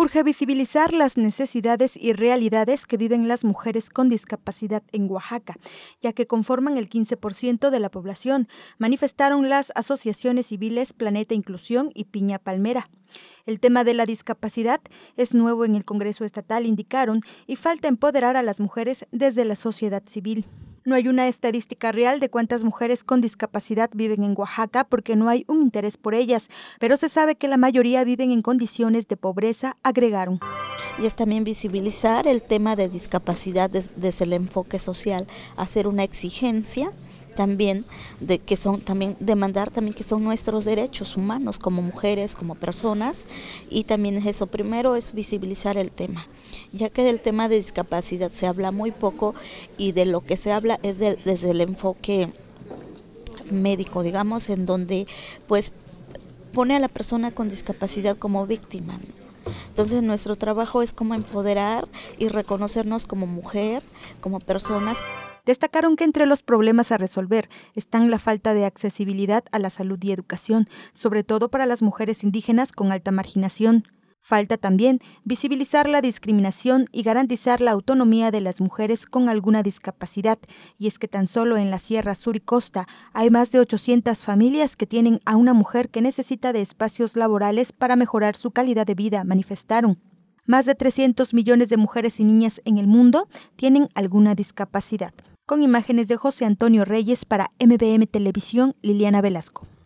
urge visibilizar las necesidades y realidades que viven las mujeres con discapacidad en Oaxaca, ya que conforman el 15% de la población, manifestaron las asociaciones civiles Planeta Inclusión y Piña Palmera. El tema de la discapacidad es nuevo en el Congreso Estatal, indicaron, y falta empoderar a las mujeres desde la sociedad civil. No hay una estadística real de cuántas mujeres con discapacidad viven en Oaxaca porque no hay un interés por ellas, pero se sabe que la mayoría viven en condiciones de pobreza, agregaron. Y es también visibilizar el tema de discapacidad desde el enfoque social, hacer una exigencia también de que son también demandar también que son nuestros derechos humanos como mujeres como personas y también es eso primero es visibilizar el tema ya que del tema de discapacidad se habla muy poco y de lo que se habla es desde el enfoque médico, digamos, en donde pues pone a la persona con discapacidad como víctima. Entonces nuestro trabajo es como empoderar y reconocernos como mujer, como personas. Destacaron que entre los problemas a resolver están la falta de accesibilidad a la salud y educación, sobre todo para las mujeres indígenas con alta marginación, Falta también visibilizar la discriminación y garantizar la autonomía de las mujeres con alguna discapacidad, y es que tan solo en la Sierra Sur y Costa hay más de 800 familias que tienen a una mujer que necesita de espacios laborales para mejorar su calidad de vida, manifestaron. Más de 300 millones de mujeres y niñas en el mundo tienen alguna discapacidad. Con imágenes de José Antonio Reyes para MBM Televisión, Liliana Velasco.